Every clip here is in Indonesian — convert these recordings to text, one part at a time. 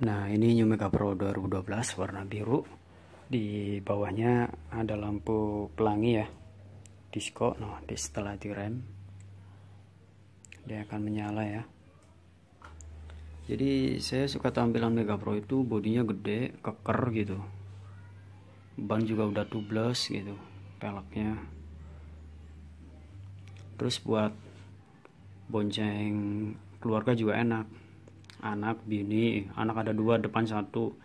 Nah, ini New Mega Pro 2012 warna biru. Di bawahnya ada lampu pelangi ya. Disco, nah, di setelah direm dia akan menyala ya. Jadi, saya suka tampilan Mega Pro itu bodinya gede, keker gitu. Ban juga udah tubeless gitu, peleknya. Terus buat bonceng keluarga juga enak anak bini anak ada dua depan satu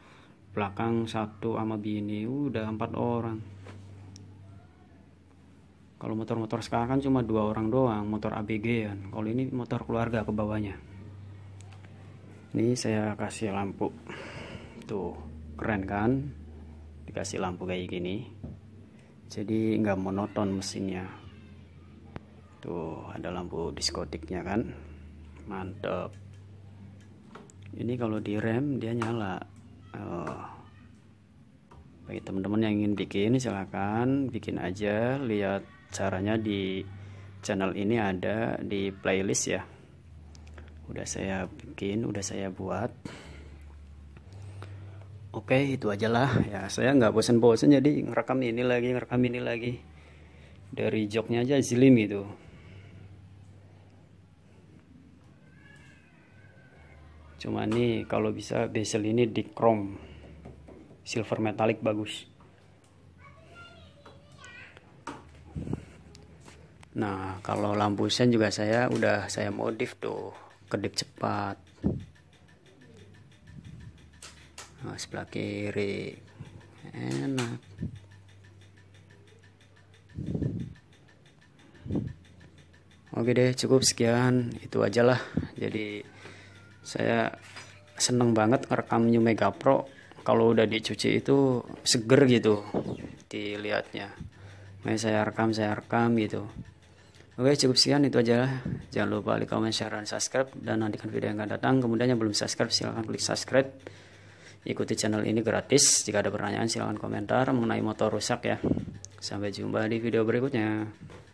belakang satu sama bini udah empat orang kalau motor-motor sekarang kan cuma dua orang doang motor ABG ya kan. kalau ini motor keluarga ke bawahnya ini saya kasih lampu tuh keren kan dikasih lampu kayak gini jadi nggak monoton mesinnya tuh ada lampu diskotiknya kan mantep ini kalau direm dia nyala oh. bagi teman-teman yang ingin bikin silahkan bikin aja lihat caranya di channel ini ada di playlist ya udah saya bikin udah saya buat oke itu aja lah ya saya nggak bosen-bosen jadi ngerekam ini lagi ngerekam ini lagi dari joknya aja zilim itu cuma nih kalau bisa bezel ini di chrome silver metallic bagus nah kalau lampu sen juga saya udah saya modif tuh kedip cepat nah, sebelah kiri enak Oke deh, cukup sekian. Itu aja lah Jadi saya seneng banget ngerekam New Mega Pro kalau udah dicuci itu seger gitu dilihatnya makanya saya rekam saya rekam gitu oke cukup sekian itu aja lah jangan lupa like komen share dan subscribe dan nantikan video yang akan datang kemudian yang belum subscribe silahkan klik subscribe ikuti channel ini gratis jika ada pertanyaan silahkan komentar mengenai motor rusak ya sampai jumpa di video berikutnya